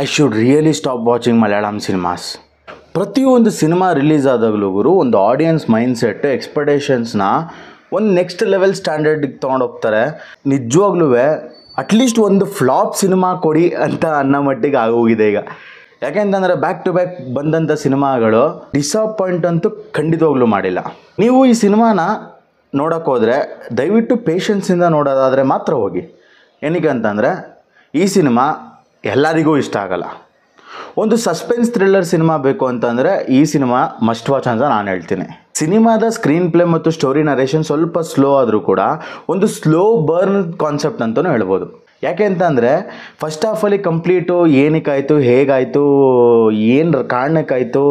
I should really stop watching Malayalam cinemas ಪ್ರತಿಯೊಂದು cinema release ಆದಾಗಲೂ ಒಂದು ಆಡಿಯನ್ಸ್ ಮೈಂಡ್ಸೆಟ್ ಎಕ್ಸ್ಪೆಕ್ಟೇಷನ್ಸ್ನ ಒಂದು ನೆಕ್ಸ್ಟ್ ಲೆವೆಲ್ ಸ್ಟ್ಯಾಂಡರ್ಡಿಗೆ ತೊಗೊಂಡೋಗ್ತಾರೆ ನಿಜವಾಗ್ಲೂ ಅಟ್ಲೀಸ್ಟ್ ಒಂದು ಫ್ಲಾಪ್ ಸಿನಿಮಾ ಕೊಡಿ ಅಂತ ಅನ್ನೋ ಮಟ್ಟಿಗೆ ಆಗೋಗಿದೆ ಈಗ ಯಾಕೆಂತಂದರೆ ಬ್ಯಾಕ್ ಟು ಬ್ಯಾಕ್ ಬಂದಂಥ ಸಿನಿಮಾಗಳು ಡಿಸಪಾಯಿಂಟ್ ಅಂತೂ ಖಂಡಿತವಾಗ್ಲೂ ಮಾಡಿಲ್ಲ ನೀವು ಈ ಸಿನಿಮಾನ ನೋಡೋಕ್ಕೆ ಹೋದರೆ ದಯವಿಟ್ಟು ಪೇಷನ್ಸಿಂದ ನೋಡೋದಾದರೆ ಮಾತ್ರ ಹೋಗಿ ಏನಕ್ಕೆ ಅಂತಂದರೆ ಈ ಸಿನಿಮಾ ಎಲ್ಲರಿಗೂ ಇಷ್ಟ ಆಗಲ್ಲ ಒಂದು ಸಸ್ಪೆನ್ಸ್ ಥ್ರಿಲ್ಲರ್ ಸಿನಿಮಾ ಬೇಕು ಅಂತಂದರೆ ಈ ಸಿನಿಮಾ ಮಸ್ಟ್ ವಾಚ್ ಅಂತ ನಾನು ಹೇಳ್ತೀನಿ ಸಿನಿಮಾದ ಸ್ಕ್ರೀನ್ ಪ್ಲೇ ಮತ್ತು ಸ್ಟೋರಿ ನರೇಷನ್ ಸ್ವಲ್ಪ ಸ್ಲೋ ಆದರೂ ಕೂಡ ಒಂದು ಸ್ಲೋ ಬರ್ನ್ ಕಾನ್ಸೆಪ್ಟ್ ಅಂತಲೂ ಹೇಳ್ಬೋದು ಯಾಕೆ ಅಂತಂದರೆ ಫಸ್ಟ್ ಈ ಕಂಪ್ಲೀಟು ಏನಕ್ಕಾಯಿತು ಹೇಗಾಯಿತು ಏನು ಕಾರಣಕ್ಕಾಯಿತು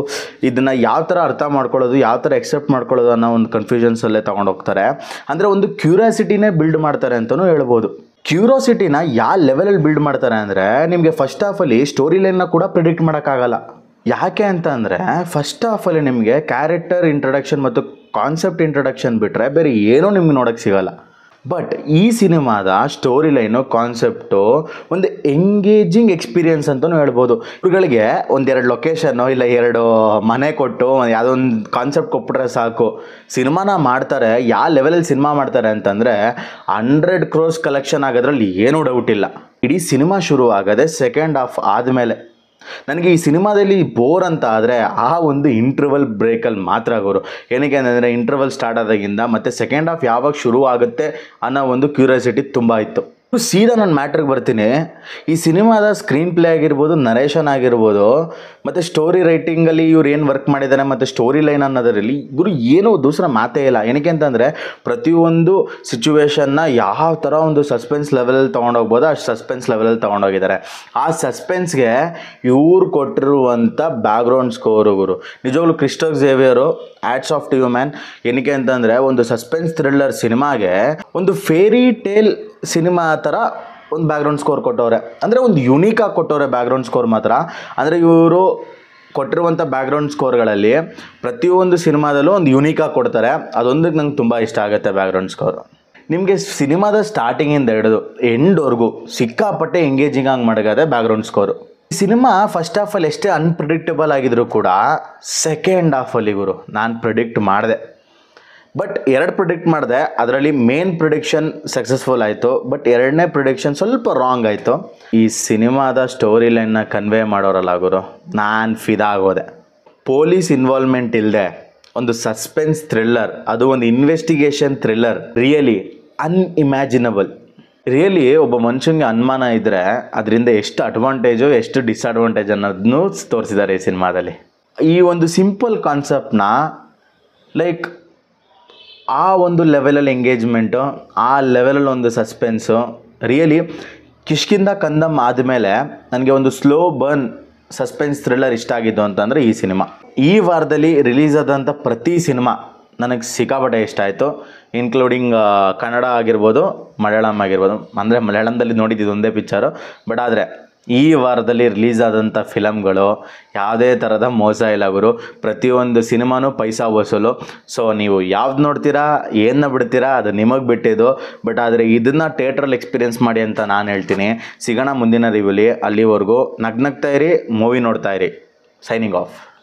ಇದನ್ನು ಯಾವ ಥರ ಅರ್ಥ ಮಾಡ್ಕೊಳ್ಳೋದು ಯಾವ ಥರ ಎಕ್ಸೆಪ್ಟ್ ಮಾಡ್ಕೊಳ್ಳೋದು ಅನ್ನೋ ಒಂದು ಕನ್ಫ್ಯೂಷನ್ಸಲ್ಲೇ ತೊಗೊಂಡೋಗ್ತಾರೆ ಅಂದರೆ ಒಂದು ಕ್ಯೂರಿಯಾಸಿಟಿನೇ ಬಿಲ್ಡ್ ಮಾಡ್ತಾರೆ ಅಂತಲೂ ಹೇಳ್ಬೋದು ಕ್ಯೂರೋಸಿಟಿನ ಯಾವ ಲೆವೆಲಲ್ಲಿ ಬಿಲ್ಡ್ ಮಾಡ್ತಾರೆ ಅಂದರೆ ನಿಮಗೆ ಫಸ್ಟ್ ಹಾಫಲ್ಲಿ ಸ್ಟೋರಿ ಲೈನ್ನ ಕೂಡ ಪ್ರಿಡಿಕ್ಟ್ ಮಾಡೋಕ್ಕಾಗಲ್ಲ ಯಾಕೆ ಅಂತ ಅಂದರೆ ಫಸ್ಟ್ ಹಾಫಲ್ಲಿ ನಿಮಗೆ ಕ್ಯಾರೆಕ್ಟರ್ ಇಂಟ್ರಡಕ್ಷನ್ ಮತ್ತು ಕಾನ್ಸೆಪ್ಟ್ ಇಂಟ್ರಡಕ್ಷನ್ ಬಿಟ್ಟರೆ ಬೇರೆ ಏನೂ ನಿಮ್ಗೆ ನೋಡೋಕ್ಕೆ ಸಿಗಲ್ಲ ಬಟ್ ಈ ಸಿನಿಮಾದ ಸ್ಟೋರಿ ಲೈನು ಕಾನ್ಸೆಪ್ಟು ಒಂದು ಎಂಗೇಜಿಂಗ್ ಎಕ್ಸ್ಪೀರಿಯನ್ಸ್ ಅಂತಲೂ ಹೇಳ್ಬೋದು ಒಂದು ಒಂದೆರಡು ಲೊಕೇಶನ್ನು ಇಲ್ಲ ಎರಡು ಮನೆ ಕೊಟ್ಟು ಯಾವುದೊಂದು ಒಂದು ಕಾನ್ಸೆಪ್ಟ್ ಕೊಟ್ಬಿಟ್ರೆ ಸಾಕು ಸಿನಿಮಾನ ಮಾಡ್ತಾರೆ ಯಾವ ಲೆವೆಲಲ್ಲಿ ಸಿನಿಮಾ ಮಾಡ್ತಾರೆ ಅಂತಂದರೆ ಹಂಡ್ರೆಡ್ ಕ್ರೋಸ್ ಕಲೆಕ್ಷನ್ ಆಗೋದ್ರಲ್ಲಿ ಏನೂ ಡೌಟ್ ಇಲ್ಲ ಇಡೀ ಸಿನಿಮಾ ಶುರು ಆಗೋದೇ ಸೆಕೆಂಡ್ ಹಾಫ್ ಆದಮೇಲೆ ನನಗೆ ಈ ಸಿನಿಮಾದಲ್ಲಿ ಬೋರ್ ಅಂತ ಆದರೆ ಆ ಒಂದು ಇಂಟ್ರವಲ್ ಬ್ರೇಕಲ್ಲಿ ಮಾತ್ರ ಆಗೋರು ಏನಕ್ಕೆ ಅಂತಂದರೆ ಇಂಟ್ರವಲ್ ಸ್ಟಾರ್ಟ್ ಆದಾಗಿಂದ ಮತ್ತು ಸೆಕೆಂಡ್ ಹಾಫ್ ಯಾವಾಗ ಶುರು ಆಗುತ್ತೆ ಅನ್ನೋ ಒಂದು ಕ್ಯೂರಿಯಾಸಿಟಿ ತುಂಬ ಇತ್ತು ಸೀದಾ ನಾನು ಮ್ಯಾಟ್ರಿಗೆ ಬರ್ತೀನಿ ಈ ಸಿನಿಮಾದ ಸ್ಕ್ರೀನ್ ಪ್ಲೇ ಆಗಿರ್ಬೋದು ನರೇಶನ್ ಆಗಿರ್ಬೋದು ಮತ್ತು ಸ್ಟೋರಿ ರೈಟಿಂಗಲ್ಲಿ ಇವ್ರು ಏನು ವರ್ಕ್ ಮಾಡಿದ್ದಾರೆ ಮತ್ತು ಸ್ಟೋರಿ ಲೈನ್ ಅನ್ನೋದರಲ್ಲಿ ಗುರು ಏನೂ ದೂಸರ ಮಾತೇ ಇಲ್ಲ ಏನಕ್ಕೆ ಅಂತಂದರೆ ಪ್ರತಿಯೊಂದು ಸಿಚುವೇಶನ್ನ ಯಾವ ಥರ ಒಂದು ಸಸ್ಪೆನ್ಸ್ ಲೆವೆಲಲ್ಲಿ ತೊಗೊಂಡೋಗ್ಬೋದು ಅಷ್ಟು ಸಸ್ಪೆನ್ಸ್ ಲೆವೆಲಲ್ಲಿ ತೊಗೊಂಡೋಗಿದ್ದಾರೆ ಆ ಸಸ್ಪೆನ್ಸ್ಗೆ ಇವ್ರು ಕೊಟ್ಟಿರುವಂಥ ಬ್ಯಾಕ್ಗ್ರೌಂಡ್ ಸ್ಕೋರು ಗುರು ನಿಜವಾಗ್ಲೂ Christo Xavier hats off to ಏನಕ್ಕೆ ಅಂತಂದರೆ ಒಂದು ಸಸ್ಪೆನ್ಸ್ ಥ್ರಿಲ್ಲರ್ ಸಿನಿಮಾಗೆ ಒಂದು ಫೇರಿ ಟೇಲ್ ಸಿನಿಮಾ ಥರ ಒಂದು ಬ್ಯಾಕ್ಗ್ರೌಂಡ್ ಸ್ಕೋರ್ ಕೊಟ್ಟವ್ರೆ ಅಂದರೆ ಒಂದು ಯುನೀಕಾಗಿ ಕೊಟ್ಟವ್ರೆ ಬ್ಯಾಕ್ಗ್ರೌಂಡ್ ಸ್ಕೋರ್ ಮಾತ್ರ ಅಂದರೆ ಇವರು ಕೊಟ್ಟಿರುವಂಥ ಬ್ಯಾಕ್ಗ್ರೌಂಡ್ ಸ್ಕೋರ್ಗಳಲ್ಲಿ ಪ್ರತಿಯೊಂದು ಸಿನಿಮಾದಲ್ಲೂ ಒಂದು ಯುನೀಕಾಗಿ ಕೊಡ್ತಾರೆ ಅದೊಂದಕ್ಕೆ ನಂಗೆ ತುಂಬ ಇಷ್ಟ ಆಗುತ್ತೆ ಬ್ಯಾಕ್ಗ್ರೌಂಡ್ ಸ್ಕೋರು ನಿಮಗೆ ಸಿನಿಮಾದ ಸ್ಟಾರ್ಟಿಂಗಿಂದ ಹಿಡಿದು ಎಂಡ್ವರೆಗೂ ಸಿಕ್ಕಾಪಟ್ಟೆ ಎಂಗೇಜಿಂಗ್ ಆಗಿ back background score cinema first ಹಾಫಲ್ಲಿ ಎಷ್ಟೇ ಅನ್ಪ್ರಿಡಿಕ್ಟಬಲ್ ಆಗಿದ್ರು ಕೂಡ ಸೆಕೆಂಡ್ ಹಾಫಲ್ಲಿ ಗುರು ನಾನು ಪ್ರಿಡಿಕ್ಟ್ ಮಾಡಿದೆ ಬಟ್ ಎರಡು ಪ್ರಿಡಿಕ್ಟ್ ಮಾಡಿದೆ ಅದರಲ್ಲಿ ಮೇನ್ ಪ್ರಿಡಿಕ್ಷನ್ ಸಕ್ಸಸ್ಫುಲ್ ಆಯಿತು ಬಟ್ ಎರಡನೇ ಪ್ರಿಡಿಕ್ಷನ್ ಸ್ವಲ್ಪ ರಾಂಗ್ ಆಯಿತು ಈ ಸಿನಿಮಾದ ಸ್ಟೋರಿ ಲೈನ್ನ ಕನ್ವೇ ಮಾಡೋರಲ್ಲ ಗುರು ನಾನು ಫಿದಾಗೋದೆ ಪೊಲೀಸ್ ಇನ್ವಾಲ್ವ್ಮೆಂಟ್ ಇಲ್ಲದೆ ಒಂದು ಸಸ್ಪೆನ್ಸ್ ಥ್ರಿಲ್ಲರ್ ಅದು ಒಂದು investigation thriller really unimaginable really ಒಬ್ಬ ಮನುಷ್ಯನಿಗೆ ಅನುಮಾನ ಇದ್ದರೆ ಅದರಿಂದ ಎಷ್ಟು ಅಡ್ವಾಂಟೇಜು ಎಷ್ಟು ಡಿಸ್ಅಡ್ವಾಂಟೇಜ್ ಅನ್ನೋದನ್ನು ತೋರಿಸಿದ್ದಾರೆ ಈ ಸಿನಿಮಾದಲ್ಲಿ ಈ ಒಂದು ಸಿಂಪಲ್ ಕಾನ್ಸೆಪ್ಟನ್ನ ಲೈಕ್ ಆ ಒಂದು ಲೆವೆಲಲ್ಲಿ ಎಂಗೇಜ್ಮೆಂಟು ಆ ಲೆವೆಲಲ್ಲಿ ಒಂದು ಸಸ್ಪೆನ್ಸು ರಿಯಲಿ ಕಿಷ್ಕಿಂದ ಕಂದಮ್ ಆದಮೇಲೆ ನನಗೆ ಒಂದು ಸ್ಲೋ ಬರ್ನ್ ಸಸ್ಪೆನ್ಸ್ ಥ್ರಿಲ್ಲರ್ ಇಷ್ಟ ಆಗಿದ್ದು ಅಂತಂದರೆ ಈ ಸಿನಿಮಾ ಈ ವಾರದಲ್ಲಿ ರಿಲೀಸ್ ಆದಂಥ ಪ್ರತಿ ಸಿನಿಮಾ ನನಗೆ ಸಿಕ್ಕಾಪಟ್ಟೆ ಇಷ್ಟ ಆಯಿತು ಇನ್ಕ್ಲೂಡಿಂಗ್ ಕನ್ನಡ ಆಗಿರ್ಬೋದು ಮಲಯಾಳಂ ಆಗಿರ್ಬೋದು ಅಂದರೆ ಮಲಯಾಳಂದಲ್ಲಿ ನೋಡಿದ್ದು ಒಂದೇ ಪಿಕ್ಚರು ಬಟ್ ಆದರೆ ಈ ವಾರದಲ್ಲಿ ರಿಲೀಸ್ ಆದಂಥ ಫಿಲಮ್ಗಳು ಯಾವುದೇ ಥರದ ಮೋಸ ಇಲ್ಲ ಗುರು ಪ್ರತಿಯೊಂದು ಸಿನಿಮಾನೂ ಪೈಸಾ ವಸೂಲು ಸೊ ನೀವು ಯಾವ್ದು ನೋಡ್ತೀರಾ ಏನನ್ನ ಬಿಡ್ತೀರಾ ಅದು ನಿಮಗೆ ಬಿಟ್ಟಿದ್ದು ಬಟ್ ಆದರೆ ಇದನ್ನು ಥಿಯೇಟ್ರಲ್ಲಿ ಎಕ್ಸ್ಪೀರಿಯೆನ್ಸ್ ಮಾಡಿ ಅಂತ ನಾನು ಹೇಳ್ತೀನಿ ಸಿಗೋಣ ಮುಂದಿನ ರಿವ್ಯೂಲಿ ಅಲ್ಲಿವರೆಗೂ ನಗ್ನಗ್ತಾ ಇರಿ ಮೂವಿ ನೋಡ್ತಾ ಇರಿ ಸೈನಿಂಗ್ ಆಫ್